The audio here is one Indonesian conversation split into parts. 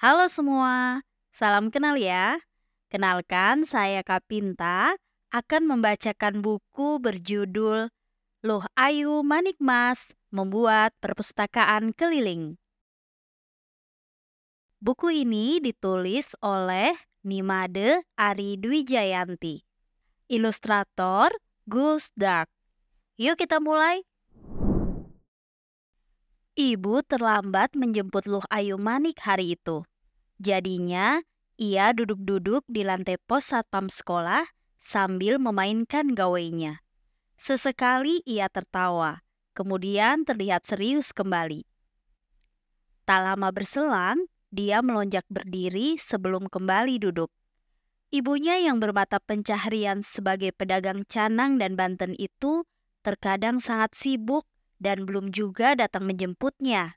Halo semua, salam kenal ya. Kenalkan saya Kak Pinta akan membacakan buku berjudul Loh Ayu Manik Mas Membuat Perpustakaan Keliling. Buku ini ditulis oleh Nimade Ari Dwijayanti. Ilustrator Gus Dark. Yuk kita mulai. Ibu terlambat menjemput Loh Ayu Manik hari itu. Jadinya, ia duduk-duduk di lantai pos satpam sekolah sambil memainkan gawainya. Sesekali ia tertawa, kemudian terlihat serius kembali. Tak lama berselang, dia melonjak berdiri sebelum kembali duduk. Ibunya yang bermata pencaharian sebagai pedagang canang dan Banten itu terkadang sangat sibuk dan belum juga datang menjemputnya.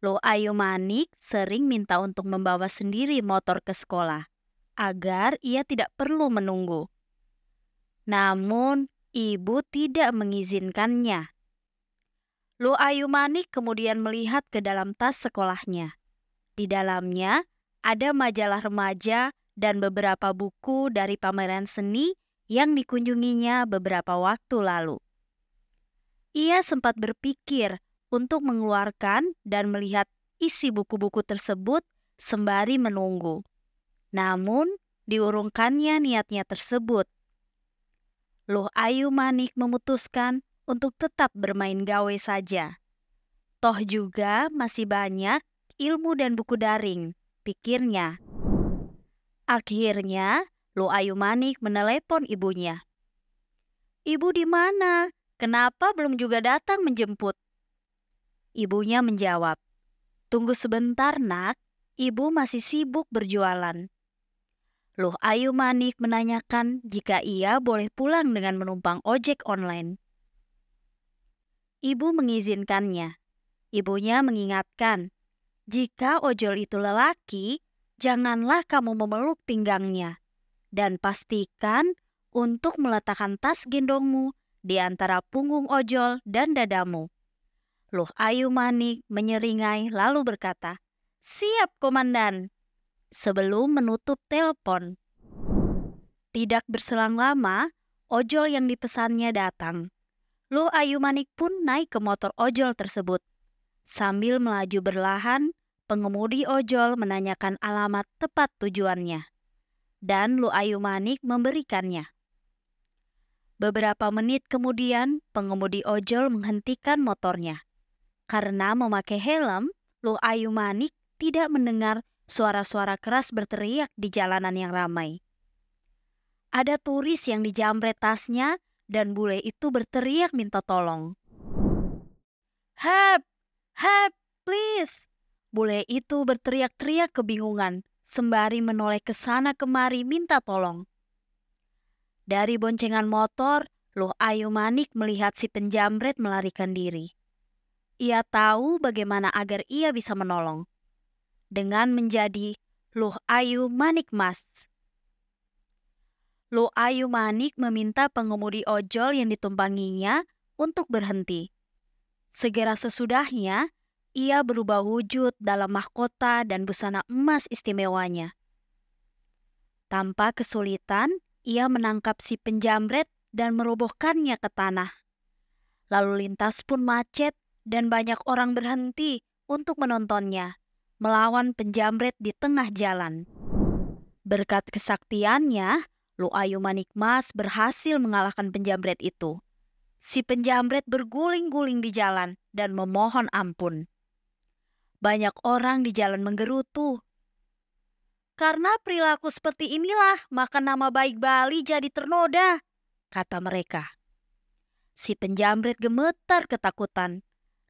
Lo Ayu Manik sering minta untuk membawa sendiri motor ke sekolah agar ia tidak perlu menunggu. Namun, ibu tidak mengizinkannya. Lo Ayu Manik kemudian melihat ke dalam tas sekolahnya. Di dalamnya ada majalah remaja dan beberapa buku dari pameran seni yang dikunjunginya beberapa waktu lalu. Ia sempat berpikir untuk mengeluarkan dan melihat isi buku-buku tersebut sembari menunggu. Namun, diurungkannya niatnya tersebut. Loh Ayu Manik memutuskan untuk tetap bermain gawe saja. Toh juga masih banyak ilmu dan buku daring, pikirnya. Akhirnya, Loh Ayu Manik menelepon ibunya. Ibu di mana? Kenapa belum juga datang menjemput? Ibunya menjawab, Tunggu sebentar nak, ibu masih sibuk berjualan. Loh Ayu Manik menanyakan jika ia boleh pulang dengan menumpang ojek online. Ibu mengizinkannya. Ibunya mengingatkan, jika ojol itu lelaki, janganlah kamu memeluk pinggangnya. Dan pastikan untuk meletakkan tas gendongmu di antara punggung ojol dan dadamu. Loh Ayu Manik menyeringai lalu berkata, Siap komandan, sebelum menutup telepon. Tidak berselang lama, ojol yang dipesannya datang. Loh Ayu Manik pun naik ke motor ojol tersebut. Sambil melaju berlahan, pengemudi ojol menanyakan alamat tepat tujuannya. Dan Lu Ayu Manik memberikannya. Beberapa menit kemudian, pengemudi ojol menghentikan motornya. Karena memakai helm, Lu Ayu Manik tidak mendengar suara-suara keras berteriak di jalanan yang ramai. Ada turis yang dijamret tasnya dan bule itu berteriak minta tolong. Help! Help! Please! Bule itu berteriak-teriak kebingungan sembari menoleh ke sana kemari minta tolong. Dari boncengan motor, Loh Ayu Manik melihat si penjamret melarikan diri. Ia tahu bagaimana agar ia bisa menolong dengan menjadi Loh Ayu Manik Mas. Loh Ayu Manik meminta pengemudi ojol yang ditumpanginya untuk berhenti. Segera sesudahnya, ia berubah wujud dalam mahkota dan busana emas istimewanya. Tanpa kesulitan, ia menangkap si penjamret dan merobohkannya ke tanah. Lalu lintas pun macet dan banyak orang berhenti untuk menontonnya, melawan penjamret di tengah jalan. Berkat kesaktiannya, Luayu Manikmas berhasil mengalahkan penjamret itu. Si penjamret berguling-guling di jalan dan memohon ampun. Banyak orang di jalan menggerutu. Karena perilaku seperti inilah maka nama baik Bali jadi ternoda, kata mereka. Si penjamret gemetar ketakutan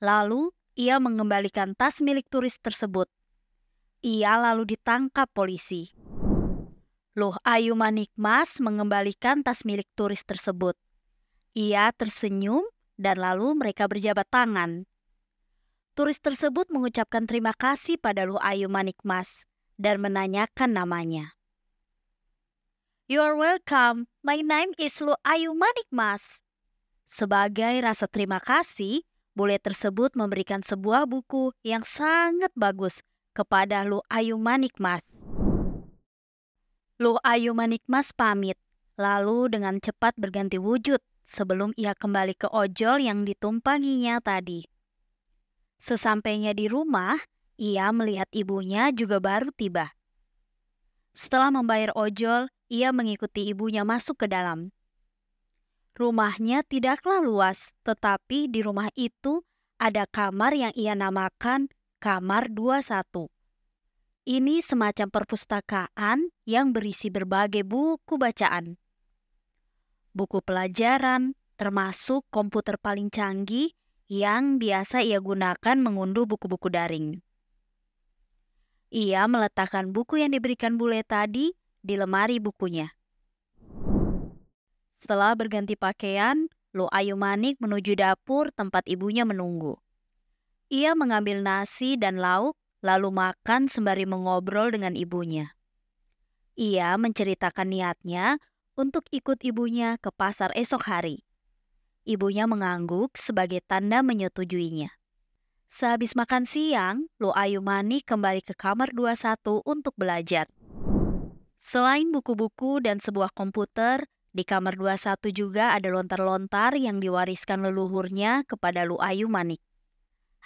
Lalu ia mengembalikan tas milik turis tersebut. Ia lalu ditangkap polisi. Loh Ayu Manikmas mengembalikan tas milik turis tersebut. Ia tersenyum dan lalu mereka berjabat tangan. Turis tersebut mengucapkan terima kasih pada Loh Ayu Manikmas dan menanyakan namanya. You are welcome. My name is Lu Ayu Manikmas. Sebagai rasa terima kasih, bule tersebut memberikan sebuah buku yang sangat bagus kepada Lu Ayu Manikmas. Lu Ayu Manikmas pamit, lalu dengan cepat berganti wujud sebelum ia kembali ke ojol yang ditumpanginya tadi. Sesampainya di rumah, ia melihat ibunya juga baru tiba. Setelah membayar ojol, ia mengikuti ibunya masuk ke dalam. Rumahnya tidaklah luas, tetapi di rumah itu ada kamar yang ia namakan Kamar 21. Ini semacam perpustakaan yang berisi berbagai buku bacaan. Buku pelajaran, termasuk komputer paling canggih yang biasa ia gunakan mengunduh buku-buku daring. Ia meletakkan buku yang diberikan bule tadi di lemari bukunya. Setelah berganti pakaian, Lo Ayu Manik menuju dapur tempat ibunya menunggu. Ia mengambil nasi dan lauk, lalu makan sembari mengobrol dengan ibunya. Ia menceritakan niatnya untuk ikut ibunya ke pasar esok hari. Ibunya mengangguk sebagai tanda menyetujuinya. Sehabis makan siang, Lo Ayu Manik kembali ke kamar 21 untuk belajar. Selain buku-buku dan sebuah komputer, di kamar 21 juga ada lontar-lontar yang diwariskan leluhurnya kepada Lu Ayu Manik.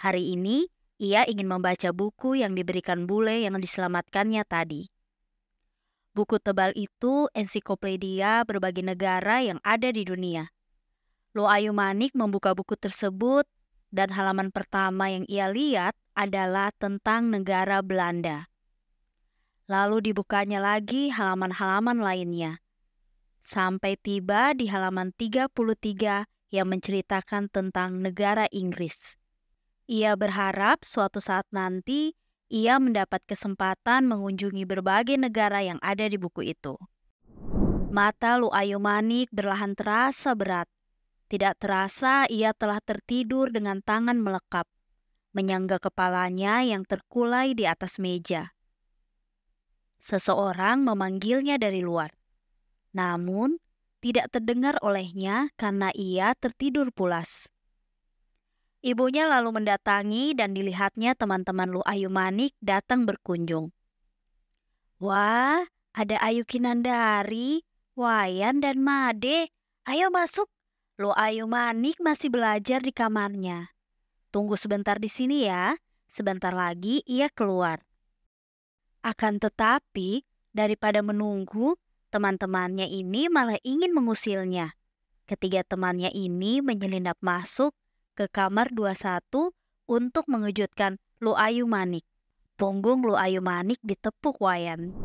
Hari ini, ia ingin membaca buku yang diberikan bule yang diselamatkannya tadi. Buku tebal itu ensiklopedia berbagai negara yang ada di dunia. Lu Ayu Manik membuka buku tersebut dan halaman pertama yang ia lihat adalah tentang negara Belanda. Lalu dibukanya lagi halaman-halaman lainnya – sampai tiba di halaman 33 yang menceritakan tentang negara Inggris. Ia berharap suatu saat nanti ia mendapat kesempatan mengunjungi berbagai negara yang ada di buku itu. Mata Lu Ayu Manik berlahan terasa berat. Tidak terasa ia telah tertidur dengan tangan melekap, menyangga kepalanya yang terkulai di atas meja. Seseorang memanggilnya dari luar. Namun, tidak terdengar olehnya karena ia tertidur pulas. Ibunya lalu mendatangi dan dilihatnya teman-teman Lu Ayu Manik datang berkunjung. Wah, ada Ayu Kinandari, Wayan dan Made. Ayo masuk. Lu Ayu Manik masih belajar di kamarnya. Tunggu sebentar di sini ya. Sebentar lagi ia keluar. Akan tetapi, daripada menunggu, Teman-temannya ini malah ingin mengusilnya. Ketiga temannya ini menyelinap masuk ke kamar 21 untuk mengejutkan Lu Ayu Manik. Punggung Lu Ayu Manik ditepuk Wayan.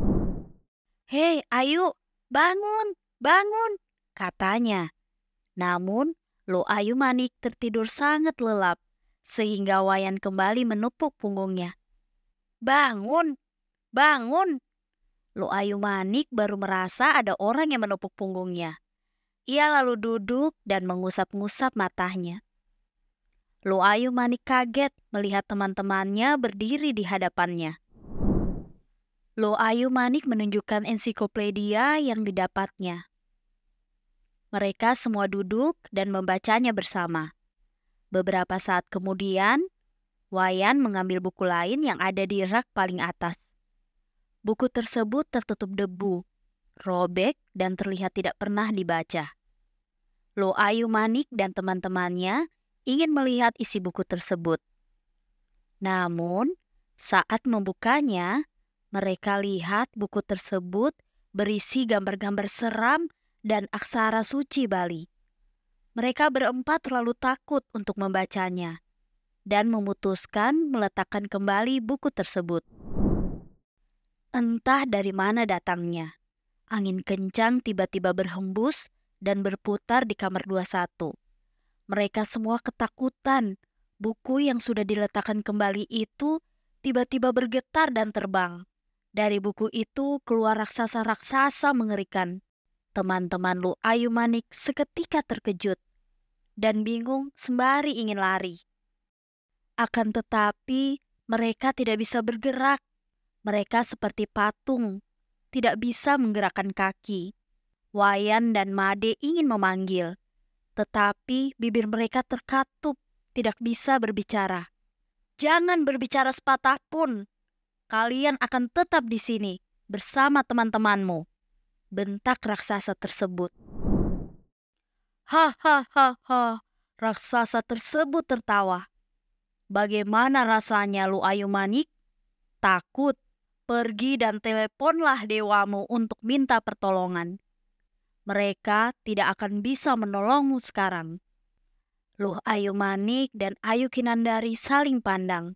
Hei Ayu, bangun, bangun, katanya. Namun, Lu Ayu Manik tertidur sangat lelap sehingga Wayan kembali menepuk punggungnya. Bangun, bangun, Ayu Manik baru merasa ada orang yang menepuk punggungnya. Ia lalu duduk dan mengusap-ngusap matanya. Ayu Manik kaget melihat teman-temannya berdiri di hadapannya. Ayu Manik menunjukkan ensiklopedia yang didapatnya. Mereka semua duduk dan membacanya bersama. Beberapa saat kemudian, Wayan mengambil buku lain yang ada di rak paling atas. Buku tersebut tertutup debu, robek, dan terlihat tidak pernah dibaca. Lo Ayu Manik dan teman-temannya ingin melihat isi buku tersebut. Namun, saat membukanya, mereka lihat buku tersebut berisi gambar-gambar seram dan aksara suci Bali. Mereka berempat terlalu takut untuk membacanya dan memutuskan meletakkan kembali buku tersebut. Entah dari mana datangnya. Angin kencang tiba-tiba berhembus dan berputar di kamar 21. Mereka semua ketakutan. Buku yang sudah diletakkan kembali itu tiba-tiba bergetar dan terbang. Dari buku itu keluar raksasa-raksasa mengerikan. Teman-teman Lu Ayu Manik seketika terkejut dan bingung sembari ingin lari. Akan tetapi, mereka tidak bisa bergerak. Mereka seperti patung, tidak bisa menggerakkan kaki. Wayan dan Made ingin memanggil, tetapi bibir mereka terkatup, tidak bisa berbicara. Jangan berbicara sepatah pun. Kalian akan tetap di sini bersama teman-temanmu. Bentak raksasa tersebut. Ha ha ha ha. raksasa tersebut tertawa. Bagaimana rasanya lu Ayu Manik? Takut. Pergi dan teleponlah dewamu untuk minta pertolongan. Mereka tidak akan bisa menolongmu sekarang. Lu Ayu Manik dan Ayu Kinandari saling pandang.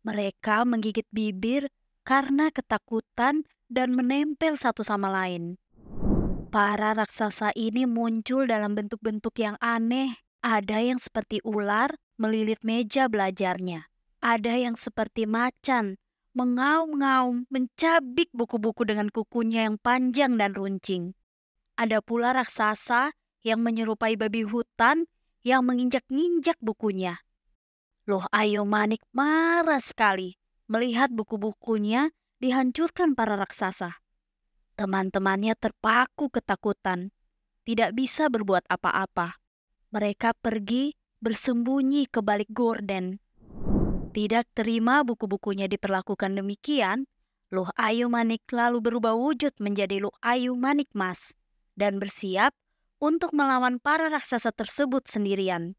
Mereka menggigit bibir karena ketakutan dan menempel satu sama lain. Para raksasa ini muncul dalam bentuk-bentuk yang aneh. Ada yang seperti ular melilit meja belajarnya. Ada yang seperti macan mengaum-ngaum, mencabik buku-buku dengan kukunya yang panjang dan runcing. Ada pula raksasa yang menyerupai babi hutan yang menginjak-injak bukunya. Loh Ayo Manik marah sekali melihat buku-bukunya dihancurkan para raksasa. Teman-temannya terpaku ketakutan, tidak bisa berbuat apa-apa. Mereka pergi bersembunyi ke balik gorden tidak terima buku-bukunya diperlakukan demikian, Loh Ayu Manik lalu berubah wujud menjadi Loh Ayu Manik Mas dan bersiap untuk melawan para raksasa tersebut sendirian.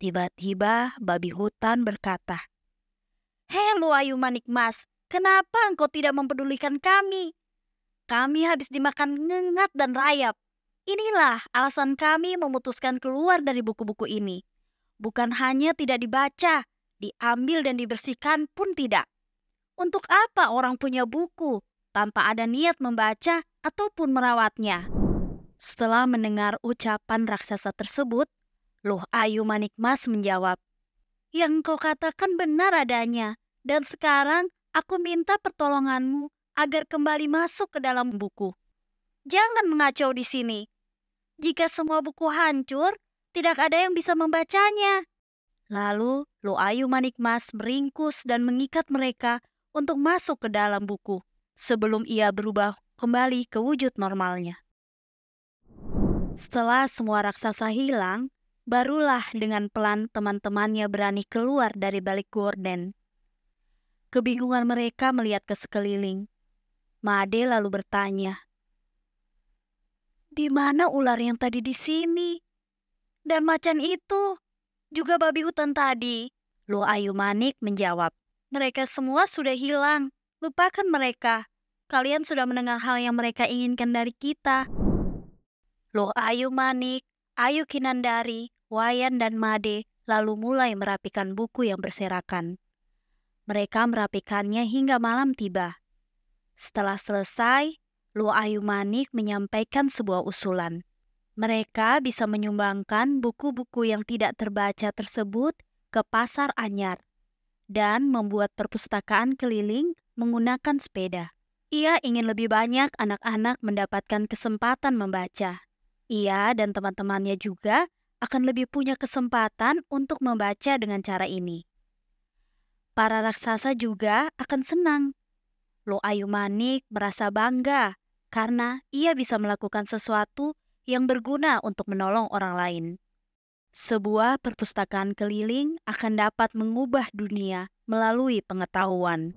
Tiba-tiba babi hutan berkata, Hei Loh Ayu Manik Mas, kenapa engkau tidak mempedulikan kami? Kami habis dimakan ngengat dan rayap. Inilah alasan kami memutuskan keluar dari buku-buku ini. Bukan hanya tidak dibaca, diambil dan dibersihkan pun tidak. Untuk apa orang punya buku tanpa ada niat membaca ataupun merawatnya? Setelah mendengar ucapan raksasa tersebut, Loh Ayu Manikmas menjawab, Yang kau katakan benar adanya, dan sekarang aku minta pertolonganmu agar kembali masuk ke dalam buku. Jangan mengacau di sini. Jika semua buku hancur, tidak ada yang bisa membacanya. Lalu ayu manik mas meringkus dan mengikat mereka untuk masuk ke dalam buku sebelum ia berubah kembali ke wujud normalnya. Setelah semua raksasa hilang, barulah dengan pelan teman-temannya berani keluar dari balik gorden. Kebingungan mereka melihat ke sekeliling. Made lalu bertanya, di mana ular yang tadi di sini? Dan macan itu? Juga babi hutan tadi. Lu Ayu Manik menjawab, mereka semua sudah hilang. Lupakan mereka. Kalian sudah mendengar hal yang mereka inginkan dari kita. Lu Ayu Manik, Ayu Kinandari, Wayan dan Made lalu mulai merapikan buku yang berserakan. Mereka merapikannya hingga malam tiba. Setelah selesai, Lu Ayu Manik menyampaikan sebuah usulan. Mereka bisa menyumbangkan buku-buku yang tidak terbaca tersebut ke pasar anyar dan membuat perpustakaan keliling menggunakan sepeda. Ia ingin lebih banyak anak-anak mendapatkan kesempatan membaca. Ia dan teman-temannya juga akan lebih punya kesempatan untuk membaca dengan cara ini. Para raksasa juga akan senang. Lo Ayu Manik merasa bangga karena ia bisa melakukan sesuatu yang berguna untuk menolong orang lain. Sebuah perpustakaan keliling akan dapat mengubah dunia melalui pengetahuan.